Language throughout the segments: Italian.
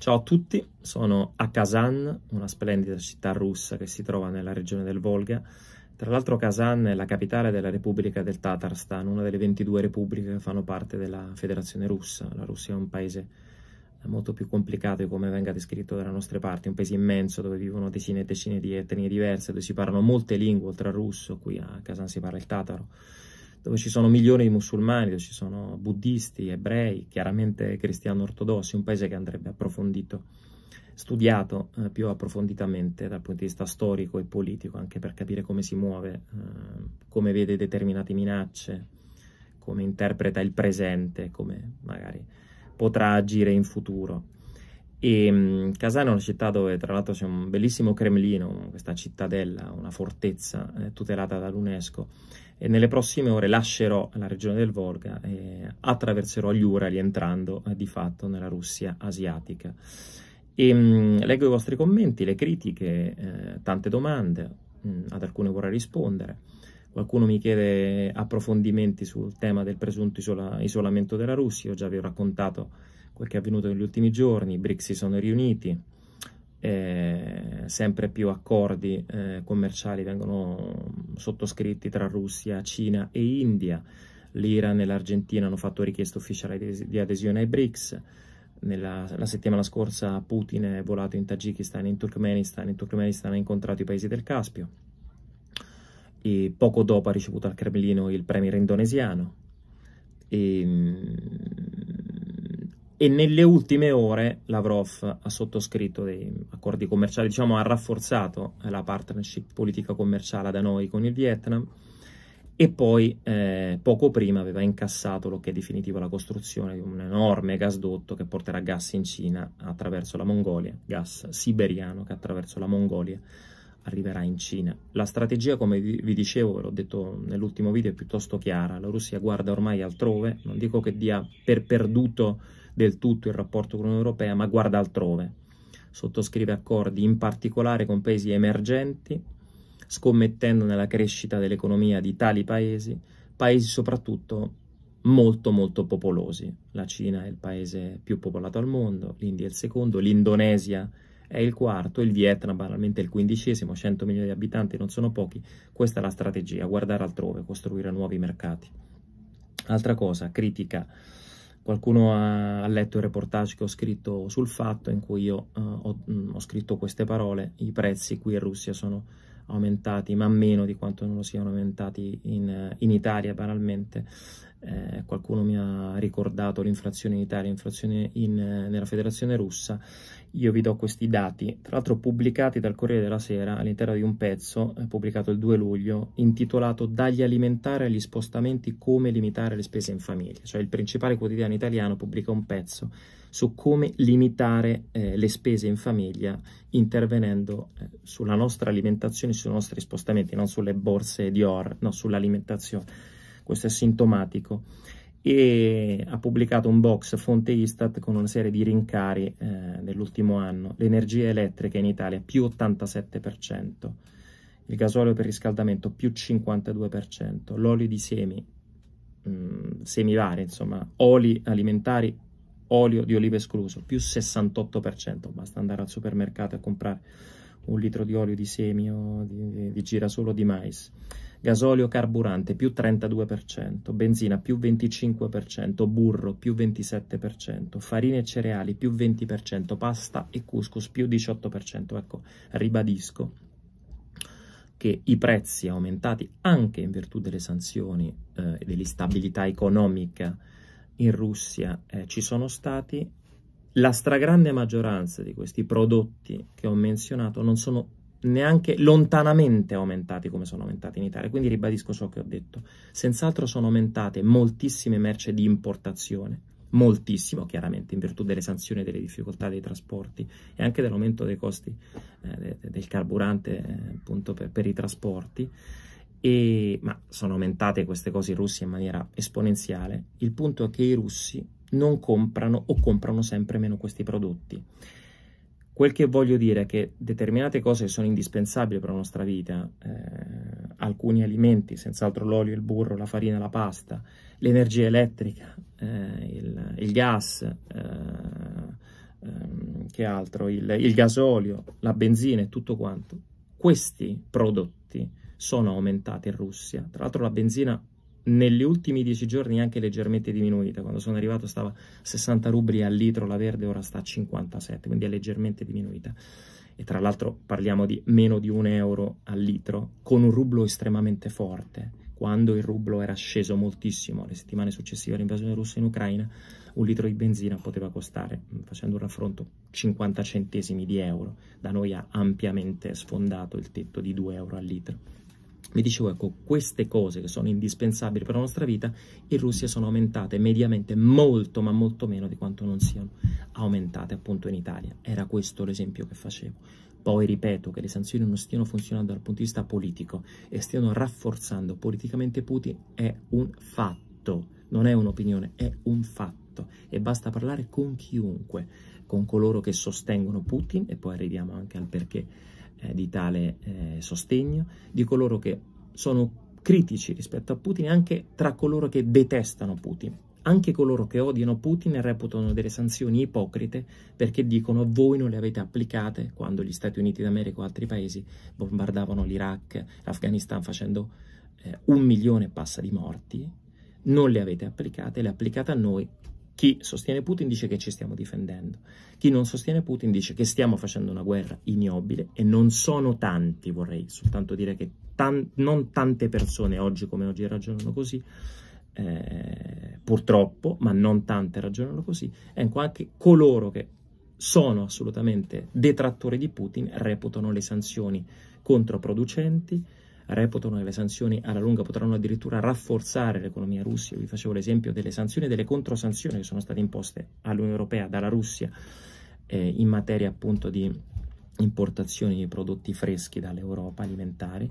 Ciao a tutti, sono a Kazan, una splendida città russa che si trova nella regione del Volga. Tra l'altro Kazan è la capitale della Repubblica del Tatarstan, una delle 22 repubbliche che fanno parte della Federazione Russa. La Russia è un paese molto più complicato di come venga descritto dalle nostre parti, un paese immenso dove vivono decine e decine di etnie diverse, dove si parlano molte lingue oltre al russo, qui a Kazan si parla il tataro dove ci sono milioni di musulmani, dove ci sono buddisti, ebrei, chiaramente cristiano ortodossi, un paese che andrebbe approfondito, studiato eh, più approfonditamente dal punto di vista storico e politico, anche per capire come si muove, eh, come vede determinate minacce, come interpreta il presente, come magari potrà agire in futuro. E Kazan mm, è una città dove tra l'altro c'è un bellissimo Cremlino, questa cittadella, una fortezza eh, tutelata dall'UNESCO, e nelle prossime ore lascerò la regione del Volga e attraverserò gli Urali entrando eh, di fatto nella Russia asiatica. E, ehm, mh, leggo i vostri commenti, le critiche, eh, tante domande, mh, mm, ad alcune vorrei rispondere. Qualcuno mi chiede approfondimenti sul tema del presunto isola isolamento della Russia, io già vi ho raccontato quel che è avvenuto negli ultimi giorni, i BRICS si sono riuniti, eh, sempre più accordi eh, commerciali vengono sottoscritti tra Russia, Cina e India. L'Iran e l'Argentina hanno fatto richiesta ufficiale di adesione ai BRICS. Nella, la settimana scorsa Putin è volato in Tagikistan e in Turkmenistan. In Turkmenistan ha incontrato i paesi del Caspio. E poco dopo ha ricevuto al Cremlino il premier indonesiano. E, mm, e nelle ultime ore Lavrov ha sottoscritto dei accordi commerciali, diciamo ha rafforzato eh, la partnership politica commerciale da noi con il Vietnam e poi eh, poco prima aveva incassato lo che è definitivo la costruzione di un enorme gasdotto che porterà gas in Cina attraverso la Mongolia, gas siberiano che attraverso la Mongolia arriverà in Cina. La strategia, come vi dicevo, ve l'ho detto nell'ultimo video, è piuttosto chiara, la Russia guarda ormai altrove, non dico che dia per perduto del tutto il rapporto con l'Unione Europea, ma guarda altrove. Sottoscrive accordi in particolare con paesi emergenti, scommettendo nella crescita dell'economia di tali paesi, paesi soprattutto molto molto popolosi. La Cina è il paese più popolato al mondo, l'India è il secondo, l'Indonesia è il quarto, il Vietnam banalmente è il quindicesimo, 100 milioni di abitanti non sono pochi, questa è la strategia, guardare altrove, costruire nuovi mercati. Altra cosa, critica Qualcuno ha, letto il reportage che ho scritto sul fatto in cui io eh, ho, mh, mm, ho, scritto queste parole, i prezzi qui in Russia sono aumentati, ma meno di quanto non lo siano aumentati in, in Italia banalmente. Eh, qualcuno mi ha ricordato l'inflazione in Italia, l'inflazione nella Federazione Russa. Io vi do questi dati, tra l'altro pubblicati dal Corriere della Sera all'interno di un pezzo eh, pubblicato il 2 luglio, intitolato Dagli alimentari agli spostamenti come limitare le spese in famiglia. Cioè il principale quotidiano italiano pubblica un pezzo su come limitare eh, le spese in famiglia intervenendo eh, sulla nostra alimentazione, sui nostri spostamenti, non sulle borse di oro, no, sull'alimentazione. Questo è sintomatico. E ha pubblicato un box fonte Istat con una serie di rincari eh, dell'ultimo anno. L'energia elettrica in Italia più 87%, il gasolio per riscaldamento più 52%, l'olio di semi, mh, mm, semi vari, insomma, oli alimentari olio di oliva escluso, più 68%. Basta andare al supermercato a comprare un litro di olio di semi o di, di, di girasolo di mais. Gasolio carburante più 32%, benzina più 25%, burro più 27%, farine e cereali più 20%, pasta e couscous più 18%. Ecco, ribadisco che i prezzi aumentati anche in virtù delle sanzioni eh, e dell'instabilità economica in Russia eh, ci sono stati, la stragrande maggioranza di questi prodotti che ho menzionato non sono neanche lontanamente aumentati come sono aumentati in Italia, quindi ribadisco ciò che ho detto. Senz'altro sono aumentate moltissime merce di importazione, moltissimo chiaramente in virtù delle sanzioni, delle difficoltà dei trasporti e anche dell'aumento dei costi eh, del carburante eh, appunto per, per i trasporti e, ma sono aumentate queste cose in Russia in maniera esponenziale. Il punto è che i russi non comprano o comprano sempre meno questi prodotti. Quel che voglio dire è che determinate cose sono indispensabili per la nostra vita, eh, alcuni alimenti, senz'altro l'olio, il burro, la farina, la pasta, l'energia elettrica, eh, il, il, gas, eh, ehm, che altro, il, il gasolio, la benzina e tutto quanto. Questi prodotti sono aumentate in Russia. Tra l'altro la benzina negli ultimi dieci giorni è anche leggermente diminuita. Quando sono arrivato stava a 60 rubli al litro la verde, ora sta a 57, quindi è leggermente diminuita. E tra l'altro parliamo di meno di un euro al litro, con un rublo estremamente forte. Quando il rublo era sceso moltissimo le settimane successive all'invasione russa in Ucraina, un litro di benzina poteva costare, mm, facendo un raffronto, 50 centesimi di euro. Da noi ha ampiamente sfondato il tetto di 2 euro al litro vi dicevo, ecco, queste cose che sono indispensabili per la nostra vita in Russia sono aumentate mediamente molto, ma molto meno di quanto non siano aumentate appunto in Italia. Era questo l'esempio che facevo. Poi ripeto che le sanzioni non stiano funzionando dal punto di vista politico e stiano rafforzando politicamente Putin è un fatto, non è un'opinione, è un fatto. E basta parlare con chiunque, con coloro che sostengono Putin e poi arriviamo anche al perché eh, di tale eh, sostegno, di coloro che sono critici rispetto a Putin e anche tra coloro che detestano Putin. Anche coloro che odiano Putin reputano delle sanzioni ipocrite perché dicono voi non le avete applicate quando gli Stati Uniti d'America o altri paesi bombardavano l'Iraq, l'Afghanistan facendo eh, un milione e passa di morti. Non le avete applicate, le applicate a noi chi sostiene Putin dice che ci stiamo difendendo, chi non sostiene Putin dice che stiamo facendo una guerra ignobile e non sono tanti, vorrei soltanto dire che tan- non tante persone oggi come oggi ragionano così, eh, purtroppo, ma non tante ragionano così, ecco anche coloro che sono assolutamente detrattori di Putin reputano le sanzioni controproducenti, reputano che le sanzioni alla lunga potranno addirittura rafforzare l'economia russa. vi facevo l'esempio delle sanzioni e delle controsanzioni che sono state imposte all'Unione Europea dalla Russia eh, in materia appunto di importazioni di prodotti freschi dall'Europa alimentari.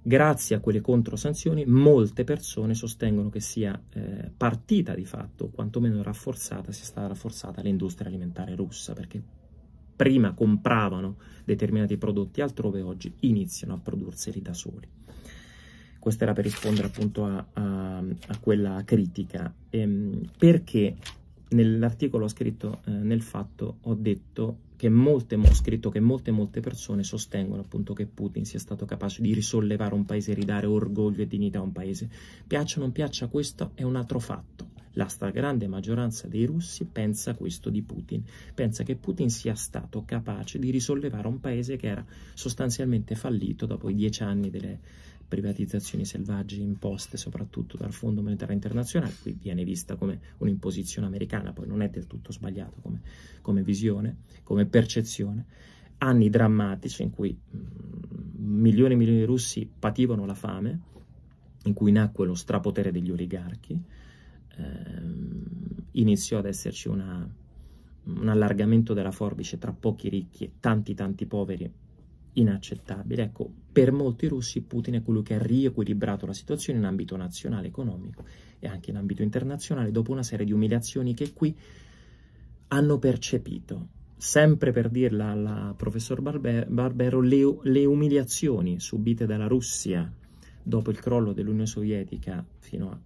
Grazie a quelle controsanzioni molte persone sostengono che sia eh, partita di fatto, o quantomeno rafforzata, sia stata rafforzata l'industria alimentare russa, perché prima compravano determinati prodotti altrove, oggi iniziano a produrseli da soli. Questo era per rispondere appunto a, a, a quella critica, ehm, perché nell'articolo scritto eh, nel fatto ho detto che molte, ho scritto che molte, molte persone sostengono appunto che Putin sia stato capace di risollevare un paese, ridare orgoglio e dignità a un paese. Piaccia o non piaccia, questo è un altro fatto. La stragrande maggioranza dei russi pensa questo di Putin, pensa che Putin sia stato capace di risollevare un paese che era sostanzialmente fallito dopo i dieci anni delle privatizzazioni selvagge imposte soprattutto dal Fondo Monetario Internazionale, qui viene vista come un'imposizione americana, poi non è del tutto sbagliato come, come visione, come percezione, anni drammatici in cui mm, milioni e milioni di russi pativano la fame, in cui nacque lo strapotere degli oligarchi, ehm, iniziò ad esserci una, un allargamento della forbice tra pochi ricchi e tanti tanti poveri inaccettabile. Ecco, per molti russi Putin è quello che ha riequilibrato la situazione in ambito nazionale, economico e anche in ambito internazionale dopo una serie di umiliazioni che qui hanno percepito. Sempre per dirla al professor Barbero, le, le umiliazioni subite dalla Russia dopo il crollo dell'Unione Sovietica fino a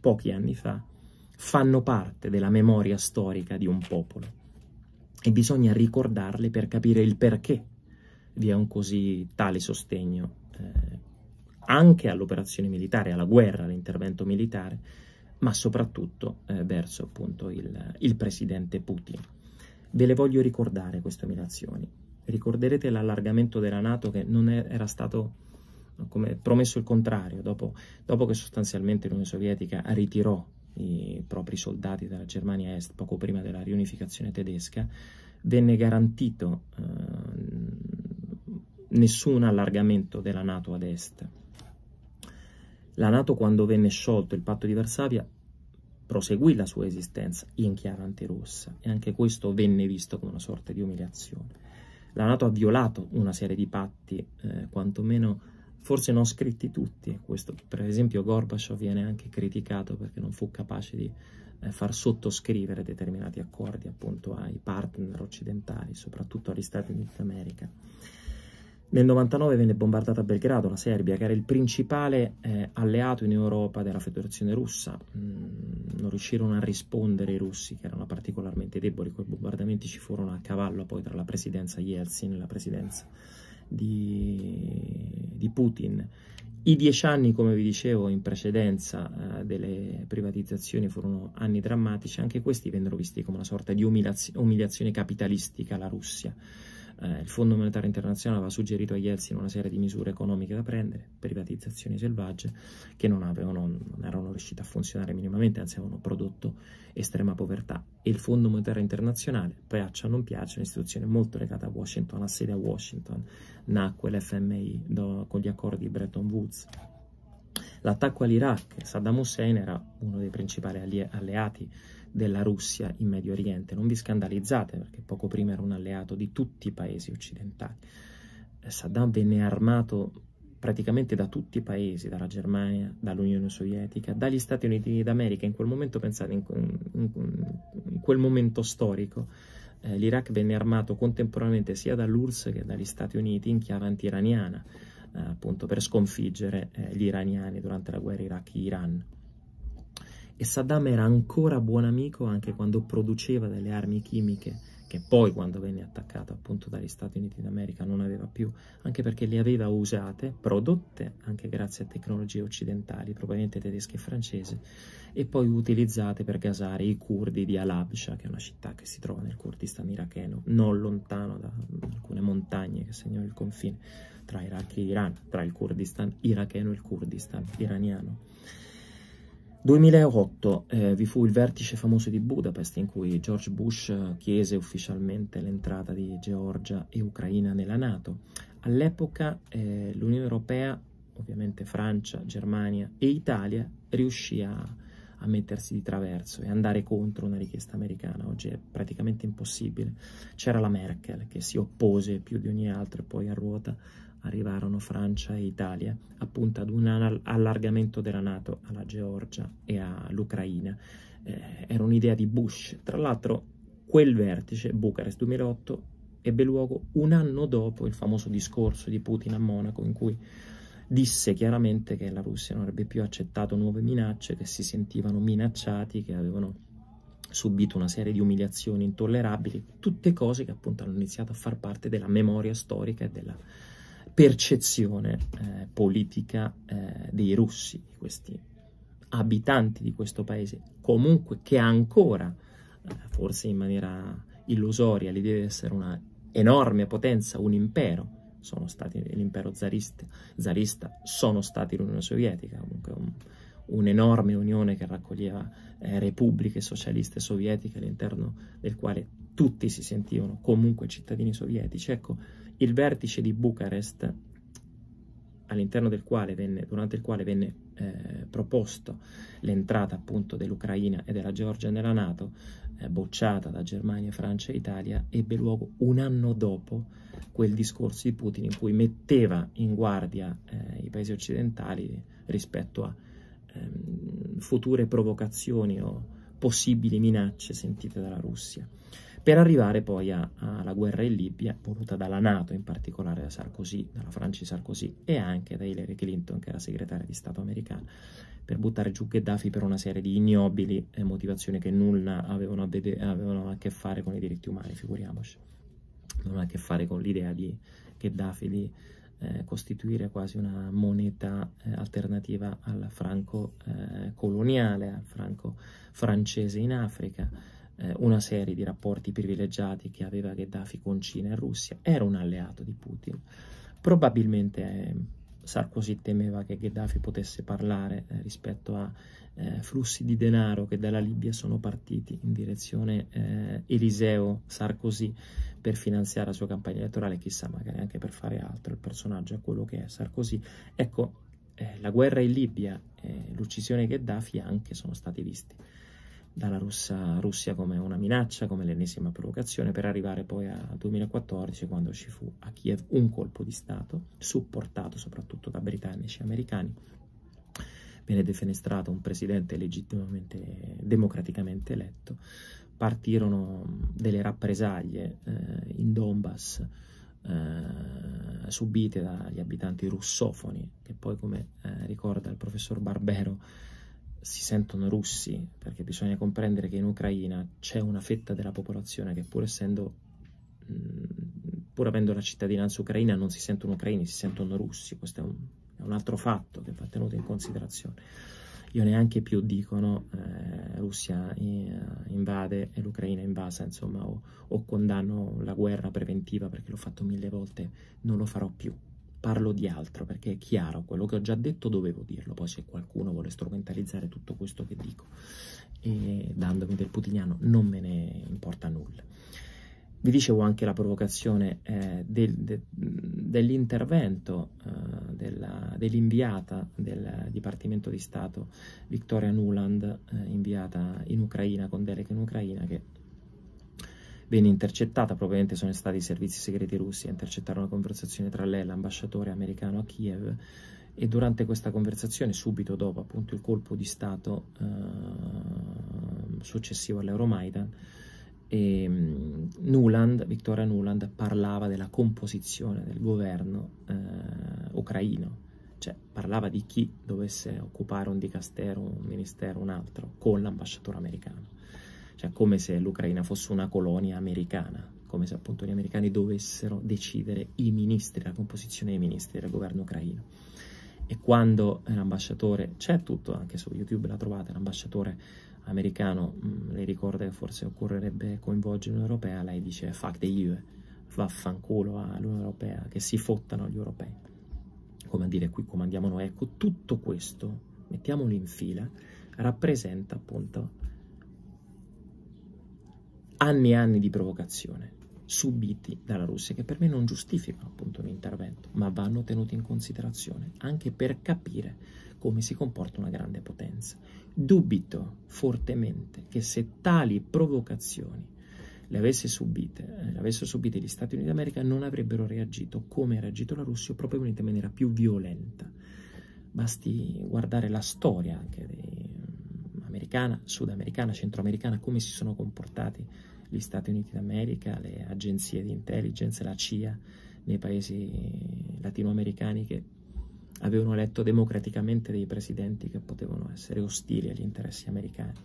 pochi anni fa fanno parte della memoria storica di un popolo e bisogna ricordarle per capire il perché vi è un così tale sostegno eh, anche all'operazione militare, alla guerra, all'intervento militare, ma soprattutto eh, verso appunto il, il presidente Putin. Ve le voglio ricordare queste umiliazioni. Ricorderete l'allargamento della Nato che non era stato come promesso il contrario, dopo, dopo che sostanzialmente l'Unione Sovietica ritirò i propri soldati dalla Germania Est poco prima della riunificazione tedesca, venne garantito eh, nessun allargamento della Nato ad Est. La Nato quando venne sciolto il patto di Varsavia proseguì la sua esistenza in chiave antirossa e anche questo venne visto come una sorta di umiliazione. La Nato ha violato una serie di patti, eh, quantomeno forse non scritti tutti. Questo, per esempio Gorbaciov viene anche criticato perché non fu capace di eh, far sottoscrivere determinati accordi appunto ai partner occidentali, soprattutto agli Stati Uniti d'America. Nel 99 venne bombardata Belgrado, la Serbia, che era il principale eh, alleato in Europa della Federazione Russa. Mm, non riuscirono a rispondere i russi, che erano particolarmente deboli. Quei bombardamenti ci furono a cavallo poi tra la presidenza Yeltsin e la presidenza di di Putin. I dieci anni, come vi dicevo in precedenza, eh, delle privatizzazioni furono anni drammatici, anche questi vennero visti come una sorta di umiliazione capitalistica alla Russia. Eh, il Fondo Monetario Internazionale aveva suggerito a Yeltsin una serie di misure economiche da prendere, privatizzazioni selvagge, che non, avevano, non erano riuscite a funzionare minimamente, anzi avevano prodotto estrema povertà. E il Fondo Monetario Internazionale, piaccia o non piaccia, è un'istituzione molto legata a Washington, ha sede a Washington, nacque l'FMI do, con gli accordi di Bretton Woods. L'attacco all'Iraq, Saddam Hussein era uno dei principali allie- alleati della Russia in Medio Oriente. Non vi scandalizzate perché poco prima era un alleato di tutti i paesi occidentali. Eh, Saddam venne armato praticamente da tutti i paesi, dalla Germania, dall'Unione Sovietica, dagli Stati Uniti d'America. In quel momento, pensate, in, in, in quel momento storico, eh, l'Iraq venne armato contemporaneamente sia dall'URSS che dagli Stati Uniti in chiave antiraniana, eh, appunto per sconfiggere eh, gli iraniani durante la guerra Iraq-Iran e Saddam era ancora buon amico anche quando produceva delle armi chimiche che poi quando venne attaccato appunto dagli Stati Uniti d'America non aveva più, anche perché le aveva usate, prodotte anche grazie a tecnologie occidentali, probabilmente tedesche e francesi, e poi utilizzate per gasare i curdi di Al-Absha, che è una città che si trova nel Kurdistan iracheno, non lontano da alcune montagne che segnano il confine tra Iraq e Iran, tra il Kurdistan iracheno e il Kurdistan iraniano. 2008 eh, vi fu il vertice famoso di Budapest in cui George Bush eh, chiese ufficialmente l'entrata di Georgia e Ucraina nella Nato. All'epoca eh, l'Unione Europea, ovviamente Francia, Germania e Italia, riuscì a, a mettersi di traverso e andare contro una richiesta americana. Oggi è praticamente impossibile. C'era la Merkel che si oppose più di ogni altro e poi a ruota arrivarono Francia e Italia, appunto ad un allargamento della Nato alla Georgia e all'Ucraina. Eh, era un'idea di Bush. Tra l'altro, quel vertice, Bucarest 2008, ebbe luogo un anno dopo il famoso discorso di Putin a Monaco, in cui disse chiaramente che la Russia non avrebbe più accettato nuove minacce, che si sentivano minacciati, che avevano subito una serie di umiliazioni intollerabili, tutte cose che appunto hanno iniziato a far parte della memoria storica e della, percezione eh, politica eh, dei russi, di questi abitanti di questo paese, comunque che ancora, eh, forse in maniera illusoria, l'idea di essere una enorme potenza, un impero, sono stati l'impero zarista, zarista sono stati l'Unione Sovietica, comunque un, un'enorme unione che raccoglieva eh, repubbliche socialiste sovietiche all'interno del quale tutti si sentivano comunque cittadini sovietici. Ecco, il vertice di Bucarest, all'interno del quale venne, durante il quale venne eh, proposto l'entrata appunto dell'Ucraina e della Georgia nella Nato, eh, bocciata da Germania, Francia e Italia, ebbe luogo un anno dopo quel discorso di Putin in cui metteva in guardia eh, i paesi occidentali rispetto a ehm, future provocazioni o possibili minacce sentite dalla Russia per arrivare poi alla guerra in Libia voluta dalla Nato, in particolare da Sarkozy, dalla Francia di Sarkozy e anche da Hillary Clinton, che era segretaria di Stato americana, per buttare giù Gheddafi per una serie di ignobili motivazioni che nulla avevano a, vede- avevano a che fare con i diritti umani, figuriamoci. Non avevano a che fare con l'idea di Gheddafi di eh, costituire quasi una moneta eh, alternativa al franco eh, coloniale, al franco francese in Africa eh, una serie di rapporti privilegiati che aveva Gheddafi con Cina e Russia, era un alleato di Putin. Probabilmente eh, Sarkozy temeva che Gheddafi potesse parlare eh, rispetto a eh, flussi di denaro che dalla Libia sono partiti in direzione eh, Eliseo-Sarkozy per finanziare la sua campagna elettorale, chissà magari anche per fare altro, il personaggio è quello che è Sarkozy. Ecco, eh, la guerra in Libia e l'uccisione di Gheddafi anche sono stati visti dalla Russia, Russia come una minaccia, come l'ennesima provocazione, per arrivare poi al 2014 quando ci fu a Kiev un colpo di Stato, supportato soprattutto da britannici e americani. Venne defenestrato un presidente legittimamente, democraticamente eletto, partirono delle rappresaglie eh, in Donbass eh, subite dagli abitanti russofoni, che poi come eh, ricorda il professor Barbero si sentono russi, perché bisogna comprendere che in Ucraina c'è una fetta della popolazione che pur essendo pur avendo la cittadinanza ucraina non si sentono ucraini, si sentono russi, questo è un, è un altro fatto che va tenuto in considerazione. Io neanche più dicono eh, Russia eh, invade e l'Ucraina invasa, insomma, o, o condanno la guerra preventiva perché l'ho fatto mille volte, non lo farò più, parlo di altro perché è chiaro, quello che ho già detto dovevo dirlo, poi se qualcuno vuole strumentalizzare tutto questo che dico e dandomi del putiniano non me ne importa nulla. Vi dicevo anche la provocazione eh, del, de, dell'intervento eh, dell'inviata dell del Dipartimento di Stato Victoria Nuland, eh, inviata in Ucraina con delega in Ucraina, che venne intercettata, probabilmente sono stati i servizi segreti russi a intercettare una conversazione tra lei e l'ambasciatore americano a Kiev e durante questa conversazione, subito dopo appunto il colpo di Stato eh, successivo all'Euromaidan, e ehm, Nuland, Victoria Nuland parlava della composizione del governo eh, ucraino, cioè parlava di chi dovesse occupare un dicastero, un ministero, un altro, con l'ambasciatore americano cioè come se l'Ucraina fosse una colonia americana, come se appunto gli americani dovessero decidere i ministri, la composizione dei ministri del governo ucraino. E quando l'ambasciatore, c'è tutto anche su YouTube, la trovate, l'ambasciatore americano mh, mm, le ricorda che forse occorrerebbe coinvolgere l'Unione Europea, lei dice fuck the EU, vaffanculo all'Unione Europea, che si fottano gli europei. Come a dire qui comandiamo noi, ecco tutto questo, mettiamolo in fila, rappresenta appunto anni e anni di provocazione subiti dalla Russia, che per me non giustificano appunto un intervento, ma vanno tenuti in considerazione anche per capire come si comporta una grande potenza. Dubito fortemente che se tali provocazioni le avesse subite, eh, le avessero subite gli Stati Uniti d'America, non avrebbero reagito come ha reagito la Russia, probabilmente in maniera più violenta. Basti guardare la storia anche dei americana, sudamericana, centroamericana, come si sono comportati gli Stati Uniti d'America, le agenzie di intelligence, la CIA nei paesi latinoamericani che avevano eletto democraticamente dei presidenti che potevano essere ostili agli interessi americani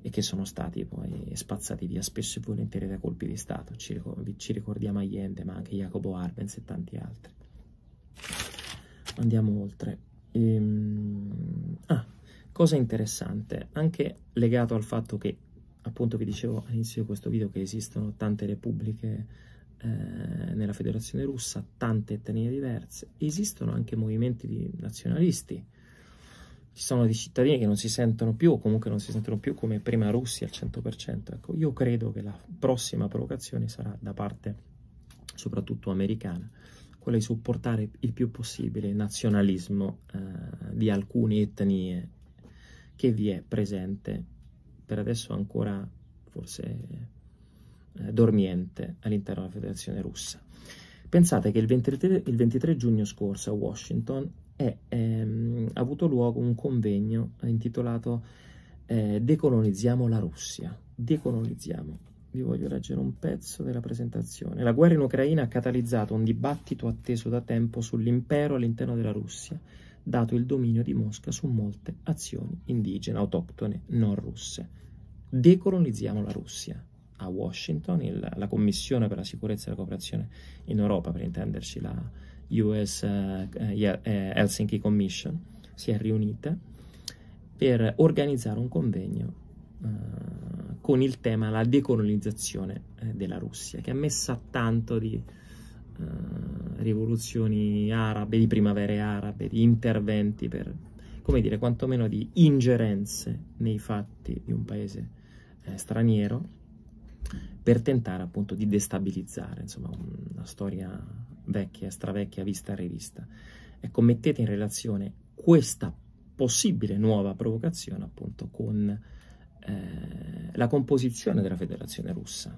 e che sono stati poi spazzati via spesso e volentieri da colpi di Stato. Ci, ricordiamo Allende, ma anche Jacopo Arbenz e tanti altri. Andiamo oltre. Ehm Cosa interessante, anche legato al fatto che, appunto vi dicevo all'inizio di questo video, che esistono tante repubbliche eh, nella federazione russa, tante etnie diverse, esistono anche movimenti di nazionalisti, ci sono dei cittadini che non si sentono più, o comunque non si sentono più come prima russi al 100%. Ecco, io credo che la prossima provocazione sarà da parte, soprattutto americana, quella di supportare il più possibile il nazionalismo eh, di alcune etnie che vi è presente, per adesso ancora forse eh, dormiente all'interno della federazione russa. Pensate che il 23, il 23 giugno scorso a Washington è ehm, avuto luogo un convegno intitolato eh, Decolonizziamo la Russia. Decolonizziamo. Vi voglio leggere un pezzo della presentazione. La guerra in Ucraina ha catalizzato un dibattito atteso da tempo sull'impero all'interno della Russia dato il dominio di Mosca su molte azioni indigene autoctone non russe. Decolonizziamo la Russia. A Washington il, la Commissione per la sicurezza e la cooperazione in Europa, per intenderci la US eh, eh, eh, Helsinki Commission, si è riunita per organizzare un convegno eh, con il tema la decolonizzazione eh, della Russia, che ha messo tanto di eh, rivoluzioni arabe, di primavere arabe, di interventi per, come dire, quantomeno di ingerenze nei fatti di un paese eh, straniero per tentare appunto di destabilizzare, insomma, una storia vecchia, stravecchia, vista e rivista. Ecco, mettete in relazione questa possibile nuova provocazione appunto con eh, la composizione della federazione russa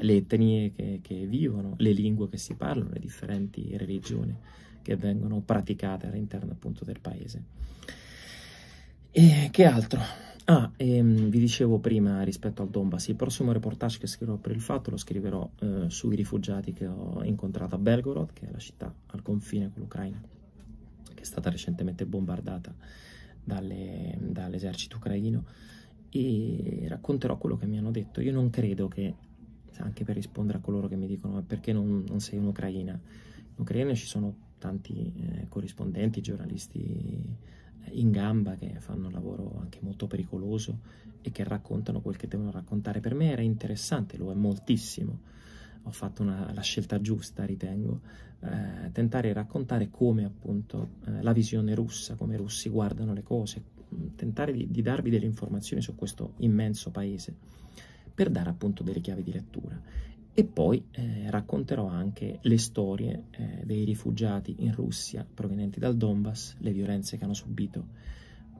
le etnie che, che vivono, le lingue che si parlano, le differenti religioni che vengono praticate all'interno appunto del paese. E che altro? Ah, ehm, vi dicevo prima rispetto al Donbass, il prossimo reportage che scriverò per il fatto lo scriverò eh, sui rifugiati che ho incontrato a Belgorod, che è la città al confine con l'Ucraina, che è stata recentemente bombardata dalle, dall'esercito ucraino e racconterò quello che mi hanno detto. Io non credo che anche per rispondere a coloro che mi dicono perché non, non sei un'Ucraina. In Ucraina ci sono tanti eh, corrispondenti, giornalisti eh, in gamba che fanno un lavoro anche molto pericoloso e che raccontano quel che devono raccontare. Per me era interessante, lo è moltissimo. Ho fatto una, la scelta giusta, ritengo, eh, tentare di raccontare come appunto eh, la visione russa, come i russi guardano le cose, tentare di, di darvi delle informazioni su questo immenso paese per dare appunto delle chiavi di lettura. E poi eh, racconterò anche le storie eh, dei rifugiati in Russia provenienti dal Donbass, le violenze che hanno subito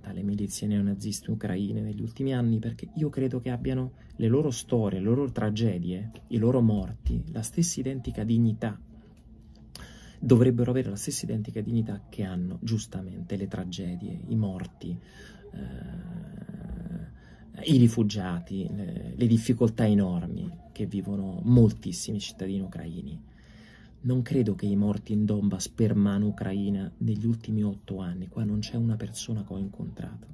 dalle milizie neonaziste ucraine negli ultimi anni, perché io credo che abbiano le loro storie, le loro tragedie, i loro morti, la stessa identica dignità, dovrebbero avere la stessa identica dignità che hanno giustamente le tragedie, i morti, eh, i rifugiati, le, le difficoltà enormi che vivono moltissimi cittadini ucraini. Non credo che i morti in Donbass per mano ucraina negli ultimi otto anni, qua non c'è una persona che ho incontrato.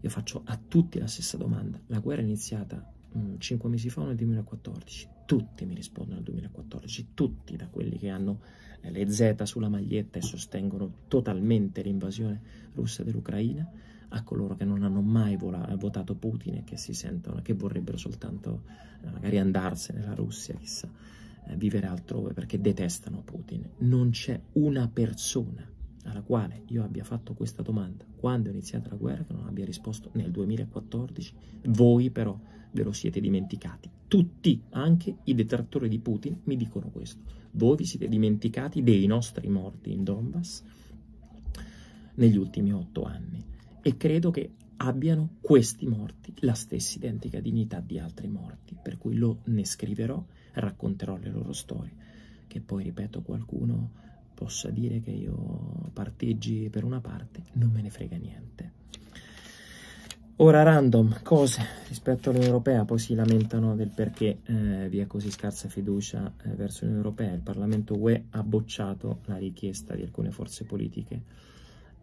Io faccio a tutti la stessa domanda. La guerra è iniziata mm, cinque mesi fa nel 2014. Tutti mi rispondono nel 2014, tutti da quelli che hanno eh, le Z sulla maglietta e sostengono totalmente l'invasione russa dell'Ucraina a coloro che non hanno mai vola, votato Putin e che si sentono, che vorrebbero soltanto eh, magari andarsene la Russia, chissà, eh, vivere altrove perché detestano Putin. Non c'è una persona alla quale io abbia fatto questa domanda quando è iniziata la guerra che non abbia risposto nel 2014. Voi però ve lo siete dimenticati. Tutti, anche i detrattori di Putin, mi dicono questo. Voi vi siete dimenticati dei nostri morti in Donbass negli ultimi otto anni e credo che abbiano questi morti la stessa identica dignità di altri morti, per cui lo ne scriverò, racconterò le loro storie, che poi, ripeto, qualcuno possa dire che io parteggi per una parte, non me ne frega niente. Ora random, cose rispetto all'Unione Europea, poi si lamentano del perché eh, vi è così scarsa fiducia eh, verso l'Unione Europea. Il Parlamento UE ha bocciato la richiesta di alcune forze politiche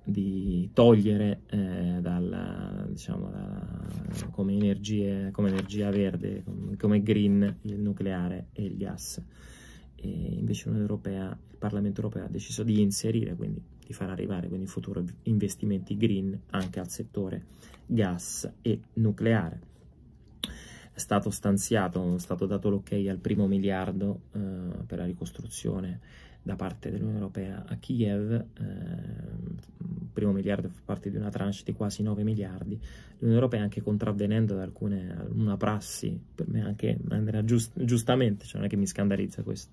di togliere eh, dalla, diciamo, da, come, energie, come, energia verde, come green, il nucleare e il gas. E invece l'Unione Europea, il Parlamento Europeo ha deciso di inserire, quindi di far arrivare quindi, in futuro investimenti green anche al settore gas e nucleare. È stato stanziato, è stato dato l'ok al primo miliardo eh, per la ricostruzione da parte dell'Unione Europea a Kiev, eh, primo miliardo fa parte di una tranche di quasi 9 miliardi, l'Unione Europea anche contravvenendo ad alcune, una prassi, per me anche giust, giustamente, cioè non è che mi scandalizza questo,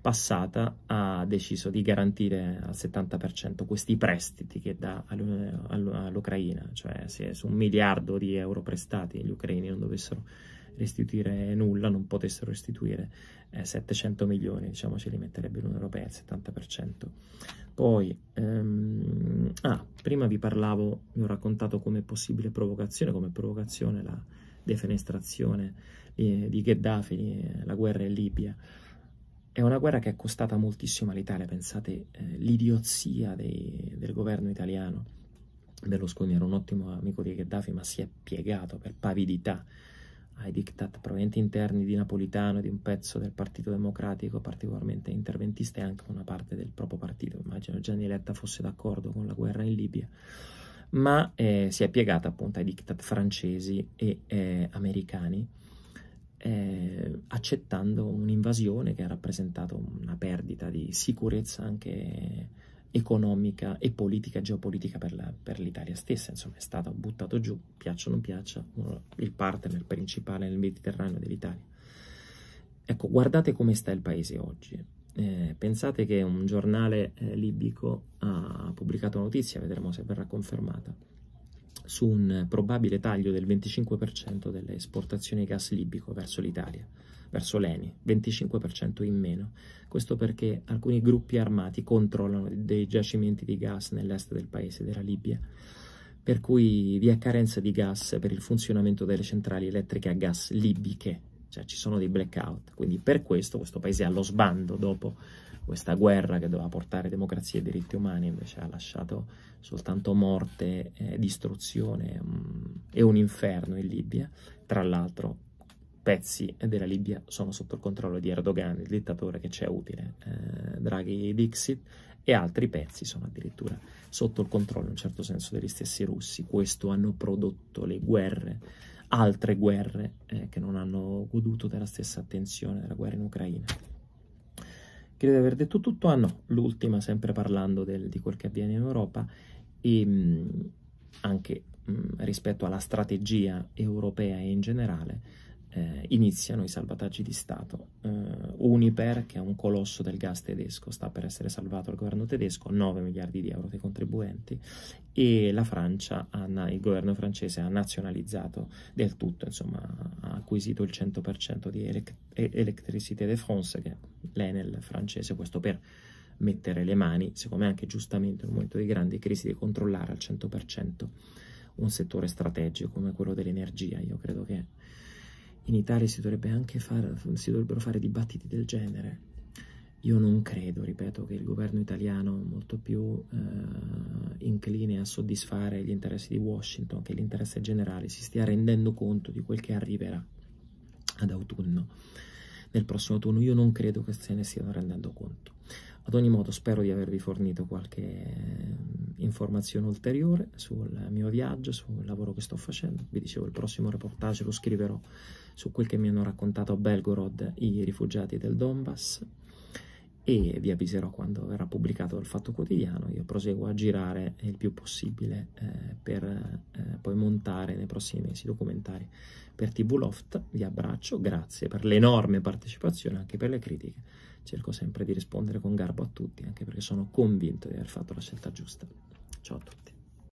passata ha deciso di garantire al 70% questi prestiti che dà all'Ucraina, cioè se su un miliardo di euro prestati gli ucraini non dovessero restituire nulla, non potessero restituire eh, 700 milioni, diciamo ce li metterebbe l'Unione Europea il 70%. Poi, ehm, ah, prima vi parlavo, vi ho raccontato come possibile provocazione, come provocazione la defenestrazione eh, di Gheddafi, eh, la guerra in Libia. È una guerra che è costata moltissimo all'Italia, pensate eh, l'idiozia dei, del governo italiano. Berlusconi era un ottimo amico di Gheddafi, ma si è piegato per pavidità ai diktat provenienti interni di Napolitano e di un pezzo del Partito Democratico particolarmente interventista e anche una parte del proprio partito. Immagino Gianni Letta fosse d'accordo con la guerra in Libia, ma eh, si è piegata appunto ai diktat francesi e eh, americani, eh, accettando un'invasione che ha rappresentato una perdita di sicurezza anche economica e politica, geopolitica per, la, per l'Italia stessa, insomma è stato buttato giù, piaccia o non piaccia, uno, il partner principale nel Mediterraneo dell'Italia. Ecco, guardate come sta il paese oggi. Eh, pensate che un giornale eh, libico ha pubblicato notizia, vedremo se verrà confermata, su un probabile taglio del 25% delle esportazioni di gas libico verso l'Italia, verso l'ENI, 25% in meno. Questo perché alcuni gruppi armati controllano dei giacimenti di gas nell'est del paese, della Libia, per cui vi è carenza di gas per il funzionamento delle centrali elettriche a gas libiche, cioè ci sono dei blackout, quindi per questo questo paese è allo sbando dopo questa guerra che doveva portare democrazia e diritti umani invece ha lasciato soltanto morte, eh, distruzione um, e un inferno in Libia. Tra l'altro pezzi della Libia sono sotto il controllo di Erdogan, il dittatore che c'è utile, eh, Draghi Dixit, e altri pezzi sono addirittura sotto il controllo in un certo senso degli stessi russi. Questo hanno prodotto le guerre, altre guerre eh, che non hanno goduto della stessa attenzione della guerra in Ucraina. Crede di aver detto tutto ah no, l'ultima sempre parlando del, di quel che avviene in Europa e ehm, mh, anche mh, mm, rispetto alla strategia europea in generale eh, iniziano i salvataggi di Stato. Eh, Uniper, che è un colosso del gas tedesco, sta per essere salvato dal governo tedesco, 9 miliardi di euro dei contribuenti, e la Francia, ha, il governo francese ha nazionalizzato del tutto, insomma ha acquisito il 100% di Electricité de France, che è l'Enel francese, questo per mettere le mani, secondo me anche giustamente in un momento di grande crisi, di controllare al 100% un settore strategico come quello dell'energia. Io credo che in Italia si, dovrebbe anche far, si dovrebbero fare dibattiti del genere. Io non credo, ripeto, che il governo italiano molto più eh, incline a soddisfare gli interessi di Washington che l'interesse generale si stia rendendo conto di quel che arriverà ad autunno nel prossimo turno. Io non credo che se ne stiano rendendo conto. Ad ogni modo spero di avervi fornito qualche eh, informazione ulteriore sul mio viaggio, sul lavoro che sto facendo. Vi dicevo, il prossimo reportage lo scriverò su quel che mi hanno raccontato a Belgorod i rifugiati del Donbass e vi avviserò quando verrà pubblicato il Fatto Quotidiano. Io proseguo a girare il più possibile eh, per eh, poi montare nei prossimi mesi documentari per TV Loft. Vi abbraccio, grazie per l'enorme partecipazione, anche per le critiche. Cerco sempre di rispondere con garbo a tutti, anche perché sono convinto di aver fatto la scelta giusta. Ciao a tutti.